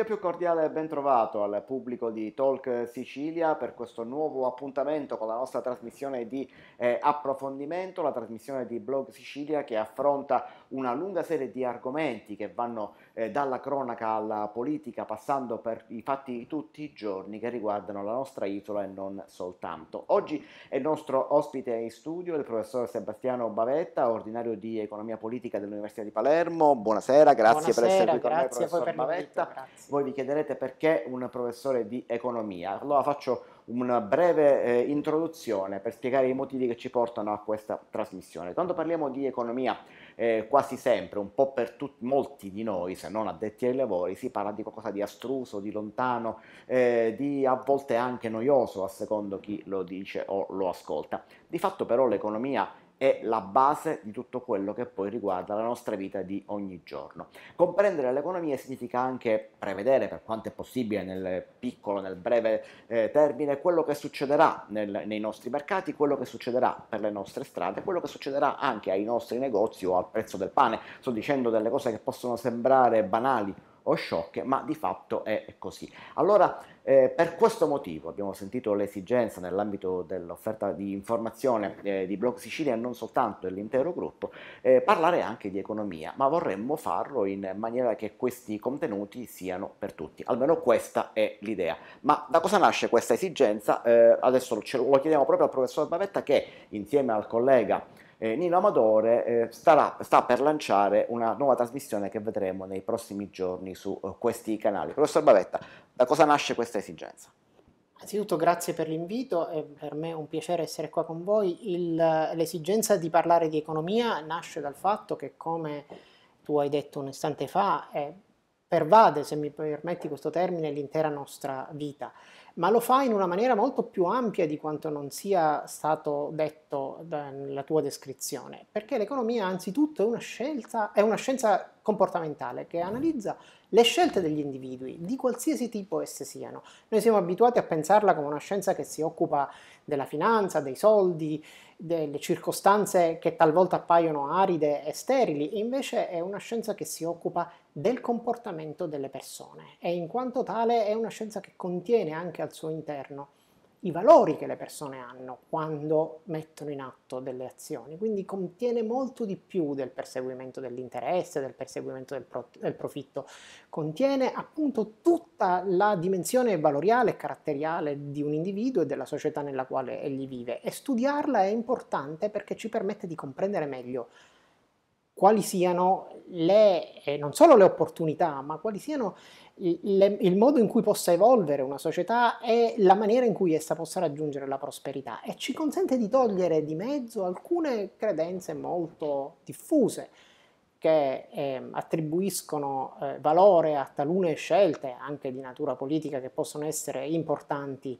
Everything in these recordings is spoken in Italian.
mio più cordiale ben trovato al pubblico di Talk Sicilia per questo nuovo appuntamento con la nostra trasmissione di eh, approfondimento, la trasmissione di Blog Sicilia che affronta una lunga serie di argomenti che vanno eh, dalla cronaca alla politica, passando per i fatti di tutti i giorni che riguardano la nostra isola e non soltanto. Oggi è il nostro ospite in studio il professor Sebastiano Bavetta, ordinario di economia politica dell'Università di Palermo. Buonasera, grazie Buonasera, per essere qui con grazie noi, professor Bavetta. Invito, voi vi chiederete perché un professore di economia. Allora faccio una breve eh, introduzione per spiegare i motivi che ci portano a questa trasmissione. Quando parliamo di economia, eh, quasi sempre, un po' per tut- molti di noi, se non addetti ai lavori, si parla di qualcosa di astruso, di lontano, eh, di a volte anche noioso, a secondo chi lo dice o lo ascolta. Di fatto però l'economia è la base di tutto quello che poi riguarda la nostra vita di ogni giorno. Comprendere l'economia significa anche prevedere, per quanto è possibile nel piccolo, nel breve eh, termine, quello che succederà nel, nei nostri mercati, quello che succederà per le nostre strade, quello che succederà anche ai nostri negozi o al prezzo del pane. Sto dicendo delle cose che possono sembrare banali o sciocche, ma di fatto è così. Allora, eh, per questo motivo abbiamo sentito l'esigenza nell'ambito dell'offerta di informazione eh, di Blog Sicilia e non soltanto dell'intero gruppo, eh, parlare anche di economia, ma vorremmo farlo in maniera che questi contenuti siano per tutti, almeno questa è l'idea. Ma da cosa nasce questa esigenza? Eh, adesso ce lo chiediamo proprio al professor Bavetta che insieme al collega eh, Nino Amadore eh, starà, sta per lanciare una nuova trasmissione che vedremo nei prossimi giorni su eh, questi canali. Professor Bavetta, da cosa nasce questa esigenza? Innanzitutto grazie per l'invito, è per me un piacere essere qua con voi. Il, l'esigenza di parlare di economia nasce dal fatto che, come tu hai detto un istante fa, pervade, se mi permetti questo termine, l'intera nostra vita ma lo fa in una maniera molto più ampia di quanto non sia stato detto eh, nella tua descrizione, perché l'economia anzitutto è una, scelta, è una scienza comportamentale che analizza le scelte degli individui, di qualsiasi tipo esse siano. Noi siamo abituati a pensarla come una scienza che si occupa della finanza, dei soldi, delle circostanze che talvolta appaiono aride e sterili, invece è una scienza che si occupa del comportamento delle persone e in quanto tale è una scienza che contiene anche al suo interno i valori che le persone hanno quando mettono in atto delle azioni, quindi contiene molto di più del perseguimento dell'interesse, del perseguimento del, pro- del profitto, contiene appunto tutta la dimensione valoriale e caratteriale di un individuo e della società nella quale egli vive e studiarla è importante perché ci permette di comprendere meglio quali siano le, non solo le opportunità, ma quali siano il, il modo in cui possa evolvere una società è la maniera in cui essa possa raggiungere la prosperità e ci consente di togliere di mezzo alcune credenze molto diffuse che eh, attribuiscono eh, valore a talune scelte, anche di natura politica, che possono essere importanti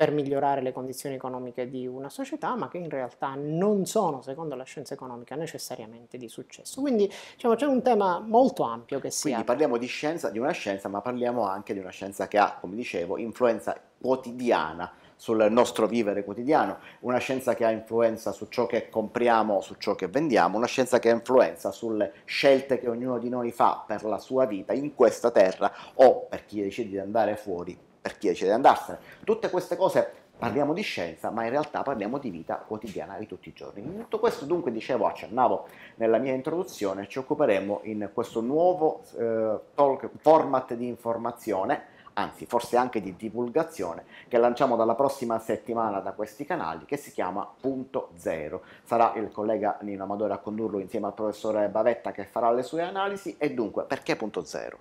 per migliorare le condizioni economiche di una società, ma che in realtà non sono, secondo la scienza economica, necessariamente di successo. Quindi diciamo, c'è un tema molto ampio che si Quindi apre. parliamo di scienza, di una scienza, ma parliamo anche di una scienza che ha, come dicevo, influenza quotidiana sul nostro vivere quotidiano, una scienza che ha influenza su ciò che compriamo, su ciò che vendiamo, una scienza che ha influenza sulle scelte che ognuno di noi fa per la sua vita in questa terra o per chi decide di andare fuori per chi decide di andarsene. Tutte queste cose parliamo di scienza, ma in realtà parliamo di vita quotidiana di tutti i giorni. In tutto questo, dunque, dicevo, accennavo nella mia introduzione, ci occuperemo in questo nuovo eh, talk, format di informazione anzi forse anche di divulgazione, che lanciamo dalla prossima settimana da questi canali, che si chiama Punto Zero. Sarà il collega Nino Amadore a condurlo insieme al professore Bavetta che farà le sue analisi e dunque perché Punto Zero?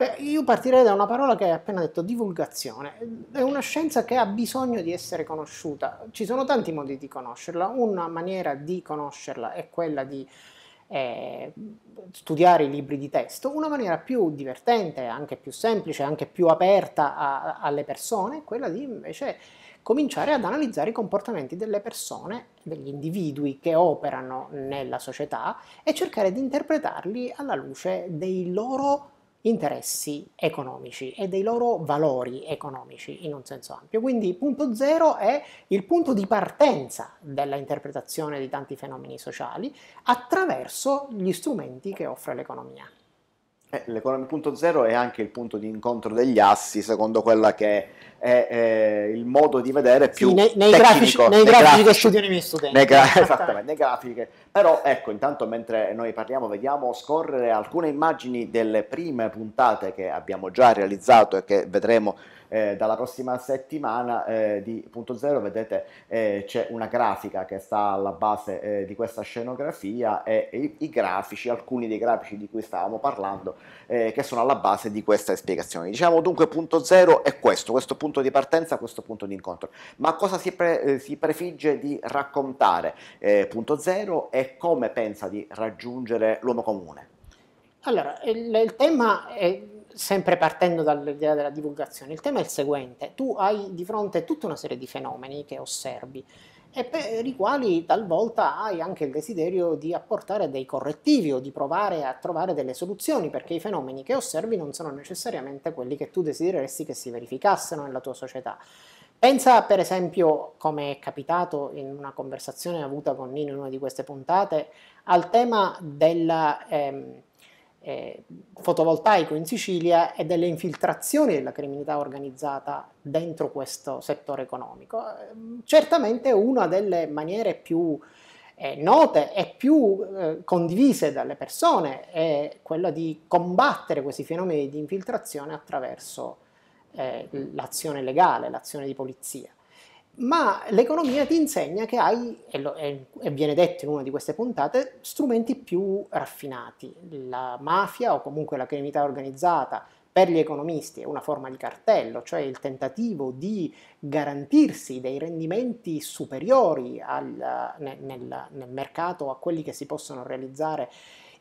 Beh, io partirei da una parola che hai appena detto, divulgazione. È una scienza che ha bisogno di essere conosciuta. Ci sono tanti modi di conoscerla. Una maniera di conoscerla è quella di eh, studiare i libri di testo. Una maniera più divertente, anche più semplice, anche più aperta a, alle persone è quella di invece cominciare ad analizzare i comportamenti delle persone, degli individui che operano nella società e cercare di interpretarli alla luce dei loro interessi economici e dei loro valori economici in un senso ampio. Quindi punto zero è il punto di partenza della interpretazione di tanti fenomeni sociali attraverso gli strumenti che offre l'economia. Eh, L'economia 1.0 è anche il punto di incontro degli assi, secondo quella che è, è il modo di vedere più sì, nei, nei tecnico, grafici, nei, nei grafici, grafici, che studiano i miei studenti. Nei gra- esattamente, nei grafici. Però ecco, intanto mentre noi parliamo vediamo scorrere alcune immagini delle prime puntate che abbiamo già realizzato e che vedremo eh, dalla prossima settimana eh, di punto zero vedete eh, c'è una grafica che sta alla base eh, di questa scenografia e, e, i, grafici, alcuni dei grafici di cui stavamo parlando eh, che sono alla base di questa spiegazione. Diciamo dunque punto zero è questo, questo punto di partenza, questo punto di incontro. Ma cosa si, pre, eh, si prefigge di raccontare punto zero e come pensa di raggiungere l'uomo comune? Allora, il, il tema è sempre partendo dall'idea della divulgazione, il tema è il seguente, tu hai di fronte tutta una serie di fenomeni che osservi e per i quali talvolta hai anche il desiderio di apportare dei correttivi o di provare a trovare delle soluzioni, perché i fenomeni che osservi non sono necessariamente quelli che tu desidereresti che si verificassero nella tua società. Pensa per esempio, come è capitato in una conversazione avuta con Nino in una di queste puntate, al tema della... Ehm, eh, fotovoltaico in Sicilia e delle infiltrazioni della criminalità organizzata dentro questo settore economico. Ehm, certamente una delle maniere più eh, note e più eh, condivise dalle persone è quella di combattere questi fenomeni di infiltrazione attraverso eh, l'azione legale, l'azione di polizia ma l'economia ti insegna che hai, e, viene detto in una di queste puntate, strumenti più raffinati. La mafia o comunque la criminalità organizzata per gli economisti è una forma di cartello, cioè il tentativo di garantirsi dei rendimenti superiori al, nel, nel mercato a quelli che si possono realizzare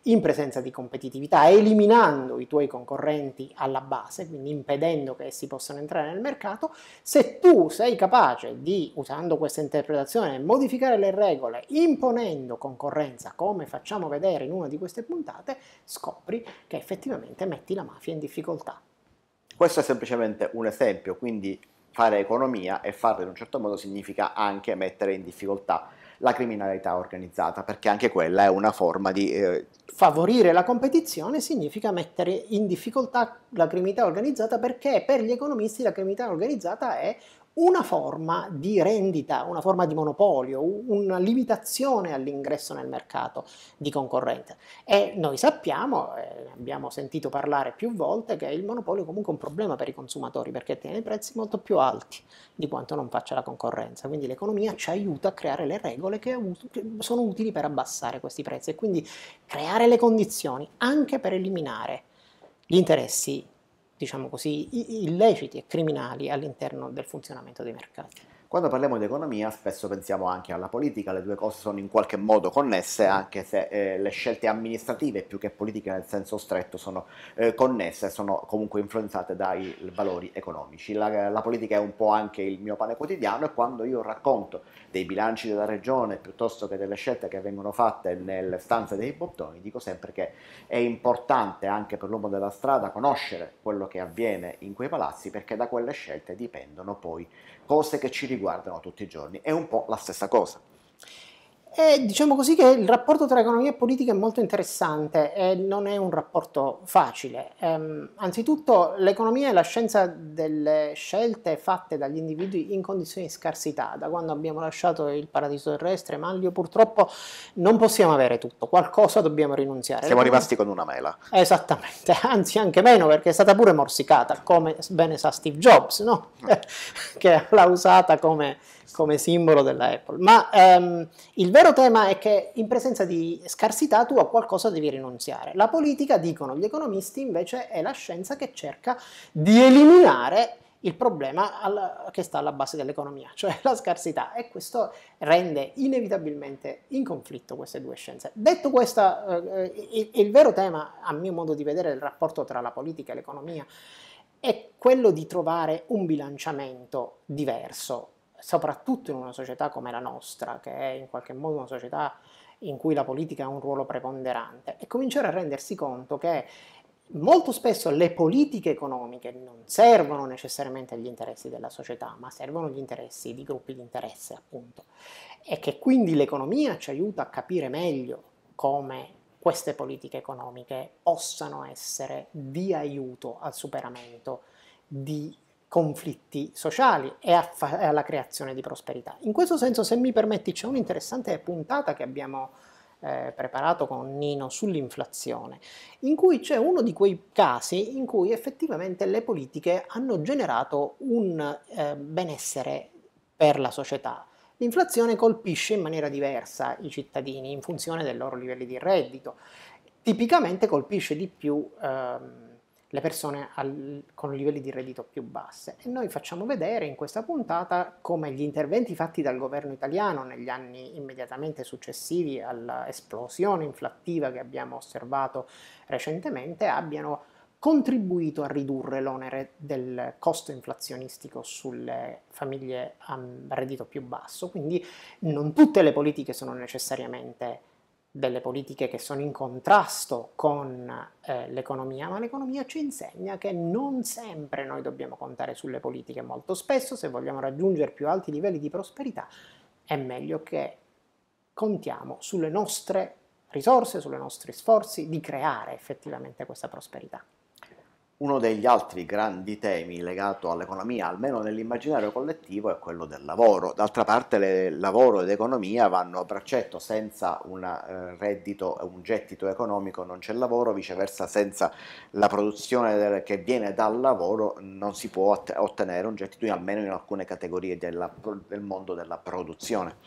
in presenza di competitività, eliminando i tuoi concorrenti alla base, quindi impedendo che essi possano entrare nel mercato, se tu sei capace di, usando questa interpretazione, modificare le regole imponendo concorrenza, come facciamo vedere in una di queste puntate, scopri che effettivamente metti la mafia in difficoltà. Questo è semplicemente un esempio, quindi fare economia e farlo in un certo modo significa anche mettere in difficoltà la criminalità organizzata, perché anche quella è una forma di... Eh... Favorire la competizione significa mettere in difficoltà la criminalità organizzata perché per gli economisti la criminalità organizzata è una forma di rendita, una forma di monopolio, una limitazione all'ingresso nel mercato di concorrenza. E noi sappiamo, eh, abbiamo sentito parlare più volte, che il monopolio è comunque un problema per i consumatori perché tiene i prezzi molto più alti di quanto non faccia la concorrenza. Quindi l'economia ci aiuta a creare le regole che, sono utili per abbassare questi prezzi e quindi creare le condizioni anche per eliminare gli interessi diciamo così, illeciti e criminali all'interno del funzionamento dei mercati. Quando parliamo di economia spesso pensiamo anche alla politica, le due cose sono in qualche modo connesse, anche se eh, le scelte amministrative più che politiche nel senso stretto sono eh, connesse, sono comunque influenzate dai valori economici. La, la, politica è un po' anche il mio pane quotidiano e quando io racconto dei bilanci della regione piuttosto che delle scelte che vengono fatte nelle stanze dei bottoni, dico sempre che è importante anche per l'uomo della strada conoscere quello che avviene in quei palazzi perché da quelle scelte dipendono poi cose che ci riguardano riguardano tutti i giorni, è un po' la stessa cosa. E diciamo così che il rapporto tra economia e politica è molto interessante e non è un rapporto facile. Ehm, anzitutto l'economia è la scienza delle scelte fatte dagli individui in condizioni di scarsità. Da quando abbiamo lasciato il paradiso terrestre, Manlio, purtroppo non possiamo avere tutto, qualcosa dobbiamo rinunziare. Siamo rimasti con una mela. Esattamente, anzi anche meno perché è stata pure morsicata, come bene sa Steve Jobs, no? Mm. che l'ha usata come come simbolo della Apple. Ma ehm, il vero tema è che in presenza di scarsità tu a qualcosa devi rinunziare. La politica, dicono gli economisti, invece è la scienza che cerca di eliminare il problema alla, che sta alla base dell'economia, cioè la scarsità, e questo rende inevitabilmente in conflitto queste due scienze. Detto questo, eh, eh, il, il, vero tema, a mio modo di vedere, del rapporto tra la politica e l'economia è quello di trovare un bilanciamento diverso soprattutto in una società come la nostra, che è in qualche modo una società in cui la politica ha un ruolo preponderante, e cominciare a rendersi conto che molto spesso le politiche economiche non servono necessariamente agli interessi della società, ma servono agli interessi di gruppi di interesse, appunto, e che quindi l'economia ci aiuta a capire meglio come queste politiche economiche possano essere di aiuto al superamento di conflitti sociali e, alla creazione di prosperità. In questo senso, se mi permetti, c'è un'interessante puntata che abbiamo eh, preparato con Nino sull'inflazione, in cui c'è uno di quei casi in cui effettivamente le politiche hanno generato un eh, benessere per la società. L'inflazione colpisce in maniera diversa i cittadini in funzione dei loro livelli di reddito, tipicamente colpisce di più... Ehm, le persone al, con livelli di reddito più basse e noi facciamo vedere in questa puntata come gli interventi fatti dal governo italiano negli anni immediatamente successivi all'esplosione inflattiva che abbiamo osservato recentemente abbiano contribuito a ridurre l'onere del costo inflazionistico sulle famiglie a reddito più basso, quindi non tutte le politiche sono necessariamente delle politiche che sono in contrasto con eh, l'economia, ma l'economia ci insegna che non sempre noi dobbiamo contare sulle politiche, molto spesso se vogliamo raggiungere più alti livelli di prosperità è meglio che contiamo sulle nostre risorse, sulle nostri sforzi di creare effettivamente questa prosperità. Uno degli altri grandi temi legato all'economia, almeno nell'immaginario collettivo, è quello del lavoro. D'altra parte le, lavoro ed economia vanno a braccetto, senza un eh, reddito, un gettito economico non c'è lavoro, viceversa senza la produzione del, che viene dal lavoro non si può ottenere un gettito, almeno in alcune categorie della, del mondo della produzione.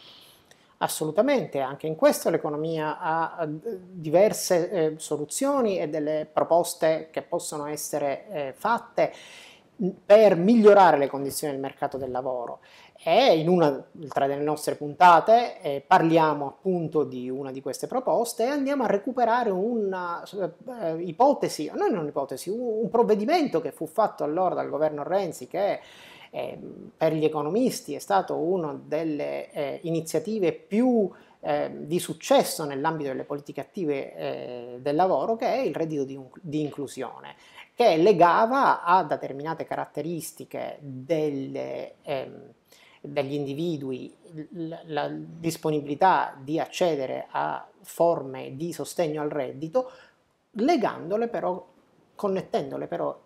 Assolutamente, anche in questo l'economia ha eh, diverse eh, soluzioni e delle proposte che possono essere eh, fatte mm, per migliorare le condizioni del mercato del lavoro. E in una tra le nostre puntate eh, parliamo appunto di una di queste proposte e andiamo a recuperare una eh, non un'ipotesi, un, un, provvedimento che fu fatto allora dal governo Renzi che eh, per gli economisti è stato una delle eh, iniziative più eh, di successo nell'ambito delle politiche attive eh, del lavoro, che è il reddito di, di inclusione, che legava a determinate caratteristiche delle, ehm, degli individui la, la disponibilità di accedere a forme di sostegno al reddito, legandole però, connettendole però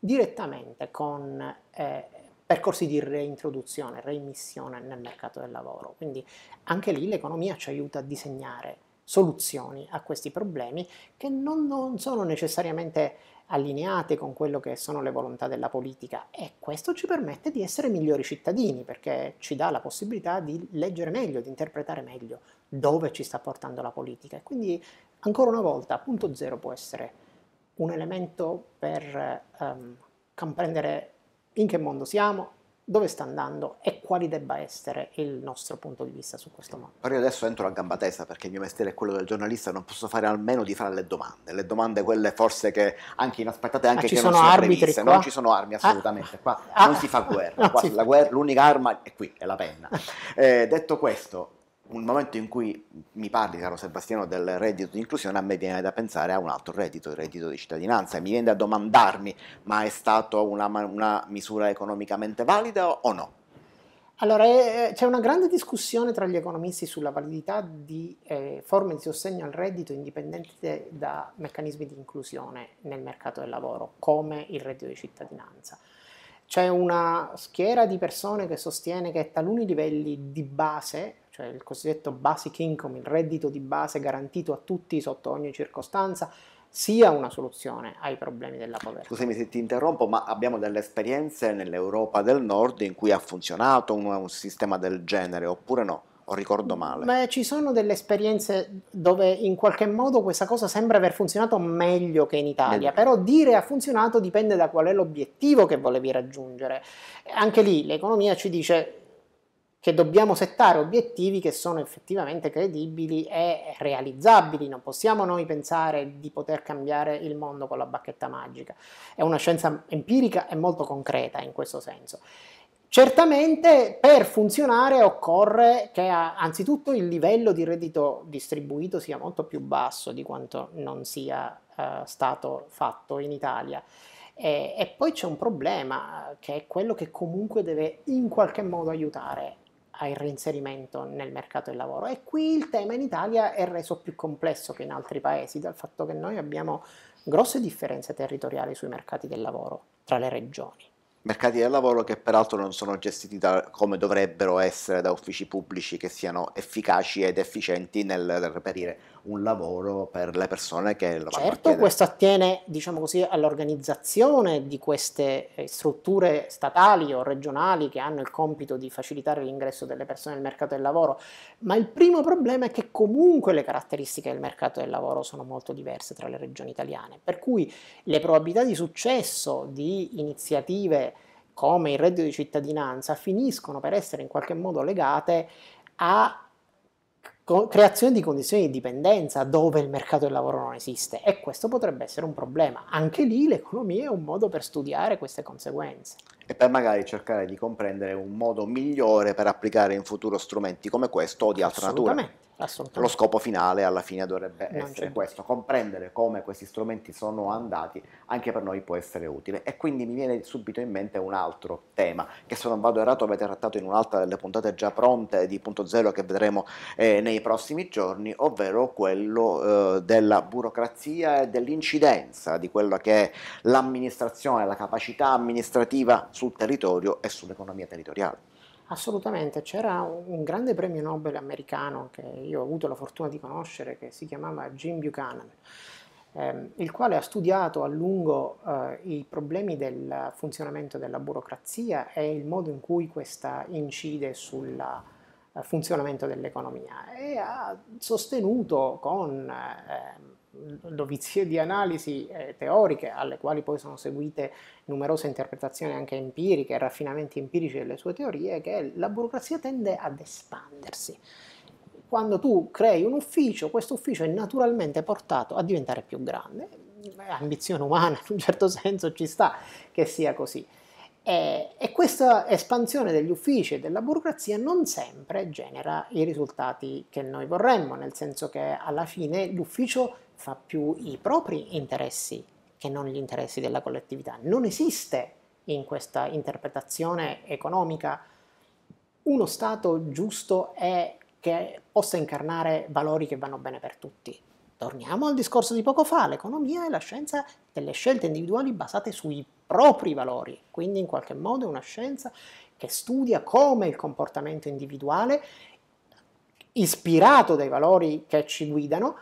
direttamente con eh, percorsi di reintroduzione, reimmissione nel mercato del lavoro. Quindi anche lì l'economia ci aiuta a disegnare soluzioni a questi problemi che non, non sono necessariamente allineate con quello che sono le volontà della politica e questo ci permette di essere migliori cittadini perché ci dà la possibilità di leggere meglio, di interpretare meglio dove ci sta portando la politica e quindi ancora una volta punto zero può essere un elemento per um, comprendere in che mondo siamo, dove sta andando e quali debba essere il nostro punto di vista su questo mondo. Però io adesso entro a gamba tesa perché il mio mestiere è quello del giornalista, non posso fare almeno di fare le domande, le domande quelle forse che anche inaspettate, anche ah, che non sono previste, qua? non ci sono armi ah. assolutamente, ah, qua ah, non si fa guerra, qua, si fa. l'unica arma è qui, è la penna. Eh, detto questo, un momento in cui mi parli, caro Sebastiano, del reddito di inclusione, a me viene da pensare a un altro reddito, il reddito di cittadinanza. e Mi viene da domandarmi, ma è stata una, una misura economicamente valida o no? Allora, eh, eh, c'è una grande discussione tra gli economisti sulla validità di eh, forme di sostegno al reddito indipendenti da meccanismi di inclusione nel mercato del lavoro, come il reddito di cittadinanza. C'è una schiera di persone che sostiene che taluni livelli di base cioè il cosiddetto basic income, il reddito di base garantito a tutti sotto ogni circostanza, sia una soluzione ai problemi della povertà. Scusami se ti interrompo, ma abbiamo delle esperienze nell'Europa del Nord in cui ha funzionato un, un sistema del genere, oppure no? o ricordo male? Beh, ci sono delle esperienze dove in qualche modo questa cosa sembra aver funzionato meglio che in Italia, però dire ha funzionato dipende da qual è l'obiettivo che volevi raggiungere. Anche lì l'economia ci dice che dobbiamo settare obiettivi che sono effettivamente credibili e realizzabili, non possiamo noi pensare di poter cambiare il mondo con la bacchetta magica, è una scienza empirica e molto concreta in questo senso. Certamente per funzionare occorre che anzitutto il livello di reddito distribuito sia molto più basso di quanto non sia eh, stato fatto in Italia. E, e poi c'è un problema che è quello che comunque deve in qualche modo aiutare al reinserimento nel mercato del lavoro. E qui il tema in Italia è reso più complesso che in altri paesi dal fatto che noi abbiamo grosse differenze territoriali sui mercati del lavoro tra le regioni mercati del lavoro che peraltro non sono gestiti da, come dovrebbero essere da uffici pubblici che siano efficaci ed efficienti nel reperire un lavoro per le persone che lo Certo, questo attiene diciamo così, all'organizzazione di queste eh, strutture statali o regionali che hanno il compito di facilitare l'ingresso delle persone nel mercato del lavoro, ma il primo problema è che comunque le caratteristiche del mercato del lavoro sono molto diverse tra le regioni italiane, per cui le probabilità di successo di iniziative come il reddito di cittadinanza finiscono per essere in qualche modo legate a creazione di condizioni di dipendenza dove il mercato del lavoro non esiste e questo potrebbe essere un problema. Anche lì l'economia è un modo per studiare queste conseguenze e per magari cercare di comprendere un modo migliore per applicare in futuro strumenti come questo o di altra natura. Assolutamente. Lo scopo finale alla fine dovrebbe non essere questo, comprendere come questi strumenti sono andati anche per noi può essere utile. E quindi mi viene subito in mente un altro tema, che se non vado errato avete trattato in un'altra delle puntate già pronte di Punto Zero che vedremo eh, nei prossimi giorni, ovvero quello eh, della burocrazia e dell'incidenza di quello che è l'amministrazione, la capacità amministrativa sul territorio e sull'economia territoriale. Assolutamente, c'era un grande premio Nobel americano che io ho avuto la fortuna di conoscere che si chiamava Jim Buchanan, ehm, il quale ha studiato a lungo eh, i problemi del funzionamento della burocrazia e il modo in cui questa incide sul eh, funzionamento dell'economia e ha sostenuto con eh, dovizie di analisi eh, teoriche, alle quali poi sono seguite numerose interpretazioni anche empiriche e raffinamenti empirici delle sue teorie, che la burocrazia tende ad espandersi. Quando tu crei un ufficio, questo ufficio è naturalmente portato a diventare più grande, ambizione umana in un certo senso ci sta che sia così. E, e questa espansione degli uffici e della burocrazia non sempre genera i risultati che noi vorremmo, nel senso che alla fine l'ufficio fa più i propri interessi che non gli interessi della collettività. Non esiste in questa interpretazione economica uno Stato giusto e che possa incarnare valori che vanno bene per tutti. Torniamo al discorso di poco fa, l'economia è la scienza delle scelte individuali basate sui propri valori, quindi in qualche modo è una scienza che studia come il comportamento individuale, ispirato dai valori che ci guidano,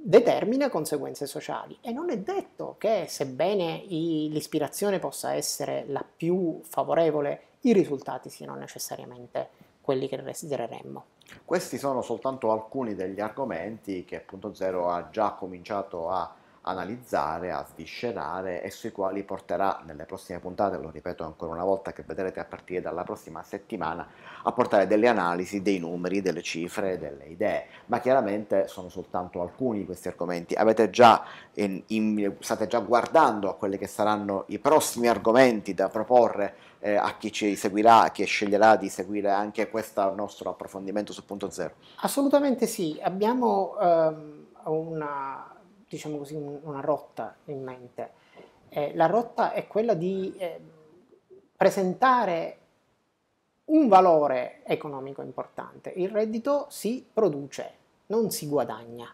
determina conseguenze sociali e non è detto che sebbene l'ispirazione possa essere la più favorevole, i risultati siano necessariamente quelli che desidereremmo. Questi sono soltanto alcuni degli argomenti che Punto Zero ha già cominciato a analizzare, a sviscerare e sui quali porterà nelle prossime puntate, lo ripeto ancora una volta che vedrete a partire dalla prossima settimana, a portare delle analisi, dei numeri, delle cifre, delle idee, ma chiaramente sono soltanto alcuni di questi argomenti, Avete già in, in, state già guardando a quelli che saranno i prossimi argomenti da proporre eh, a chi ci seguirà, a chi sceglierà di seguire anche questo nostro approfondimento su punto zero. Assolutamente sì, abbiamo ehm, una diciamo così, una rotta in mente. Eh, la rotta è quella di eh, presentare un valore economico importante. Il reddito si produce, non si guadagna.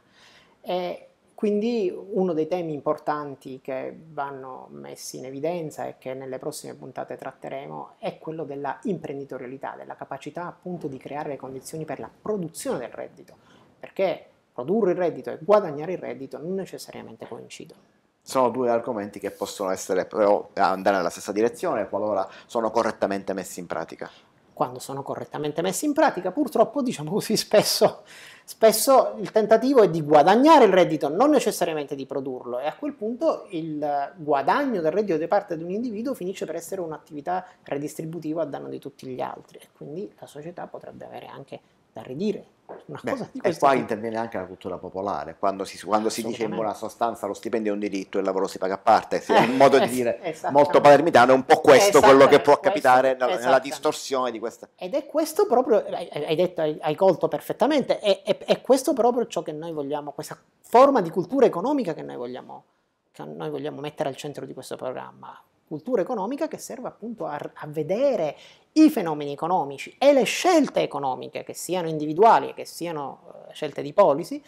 E quindi uno dei temi importanti che vanno messi in evidenza e che nelle prossime puntate tratteremo è quello della imprenditorialità, della capacità appunto di creare le condizioni per la produzione del reddito, perché produrre il reddito e guadagnare il reddito non necessariamente coincidono. Sono due argomenti che possono essere, però, andare nella stessa direzione qualora sono correttamente messi in pratica quando sono correttamente messi in pratica, purtroppo diciamo così spesso, spesso, il tentativo è di guadagnare il reddito, non necessariamente di produrlo e a quel punto il guadagno del reddito da parte di un individuo finisce per essere un'attività redistributiva a danno di tutti gli altri e quindi la società potrebbe avere anche da ridire. Una Beh, e qua tipo. interviene anche la cultura popolare, quando si, quando si dice in buona sostanza lo stipendio è un diritto e il lavoro si paga a parte, è un eh, modo di dire molto palermitano, è un po' questo quello che può capitare nella distorsione di questa. Ed è questo proprio, hai detto, hai colto perfettamente, è, è, è questo proprio ciò che noi vogliamo, questa forma di cultura economica che noi vogliamo, che noi vogliamo mettere al centro di questo programma cultura economica che serve appunto a, a, vedere i fenomeni economici e le scelte economiche, che siano individuali e che siano eh, scelte di policy,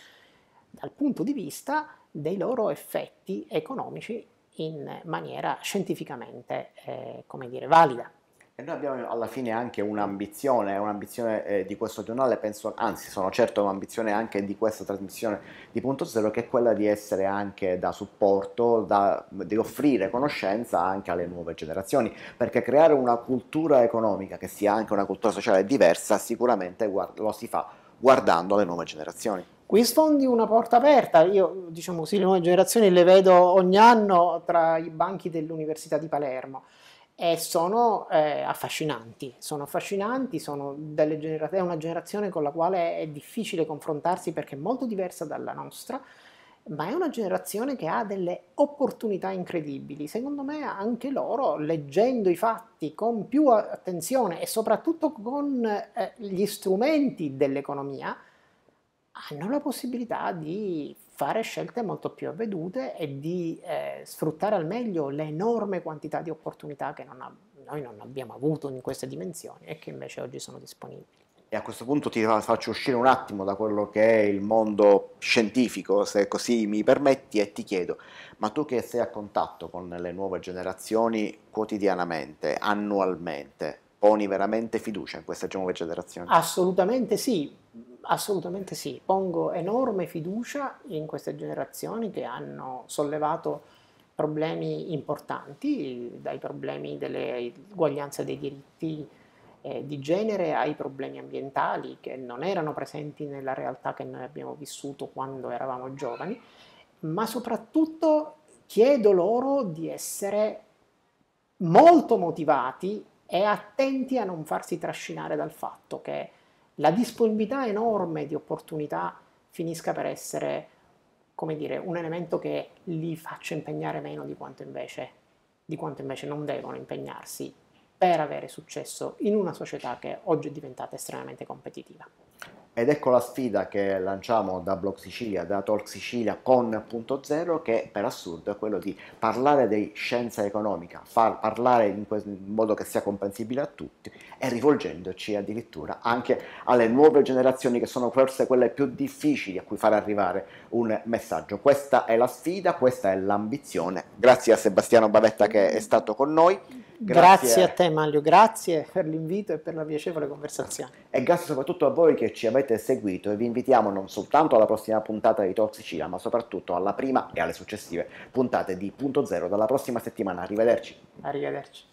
dal punto di vista dei loro effetti economici in maniera scientificamente, eh, come dire, valida. E noi abbiamo alla fine anche un'ambizione, un'ambizione eh, di questo giornale, penso, anzi sono certo un'ambizione anche di questa trasmissione di Punto Zero, che è quella di essere anche da supporto, da, di offrire conoscenza anche alle nuove generazioni, perché creare una cultura economica che sia anche una cultura sociale diversa sicuramente lo si fa guardando le nuove generazioni. Qui sfondi una porta aperta, io diciamo così le nuove generazioni le vedo ogni anno tra i banchi dell'Università di Palermo e sono eh, affascinanti, sono affascinanti, sono genera- è una generazione con la quale è difficile confrontarsi perché è molto diversa dalla nostra, ma è una generazione che ha delle opportunità incredibili. Secondo me anche loro, leggendo i fatti con più attenzione e soprattutto con eh, gli strumenti dell'economia, hanno la possibilità di fare scelte molto più avvedute e di eh, sfruttare al meglio l'enorme quantità di opportunità che non ha, noi non abbiamo avuto in queste dimensioni e che invece oggi sono disponibili. E a questo punto ti faccio uscire un attimo da quello che è il mondo scientifico, se così mi permetti, e ti chiedo, ma tu che sei a contatto con le nuove generazioni quotidianamente, annualmente, poni veramente fiducia in queste nuove generazioni? Assolutamente sì, Assolutamente sì, pongo enorme fiducia in queste generazioni che hanno sollevato problemi importanti, dai problemi dell'uguaglianza dei diritti eh, di genere ai problemi ambientali che non erano presenti nella realtà che noi abbiamo vissuto quando eravamo giovani, ma soprattutto chiedo loro di essere molto motivati e attenti a non farsi trascinare dal fatto che la disponibilità enorme di opportunità finisca per essere, come dire, un elemento che li faccia impegnare meno di quanto invece, di quanto invece non devono impegnarsi per avere successo in una società che oggi è diventata estremamente competitiva. Ed ecco la sfida che lanciamo da Blog Sicilia, da Talk Sicilia con Punto Zero, che per assurdo è quello di parlare di scienza economica, far parlare in, modo che sia comprensibile a tutti e rivolgendoci addirittura anche alle nuove generazioni che sono forse quelle più difficili a cui far arrivare un messaggio. Questa è la sfida, questa è l'ambizione. Grazie a Sebastiano Bavetta che è stato con noi. Grazie. grazie. a te Mario, grazie per l'invito e per la piacevole conversazione. E grazie soprattutto a voi che ci avete seguito e vi invitiamo non soltanto alla prossima puntata di Toxicina, ma soprattutto alla prima e alle successive puntate di Punto Zero dalla prossima settimana. Arrivederci. Arrivederci.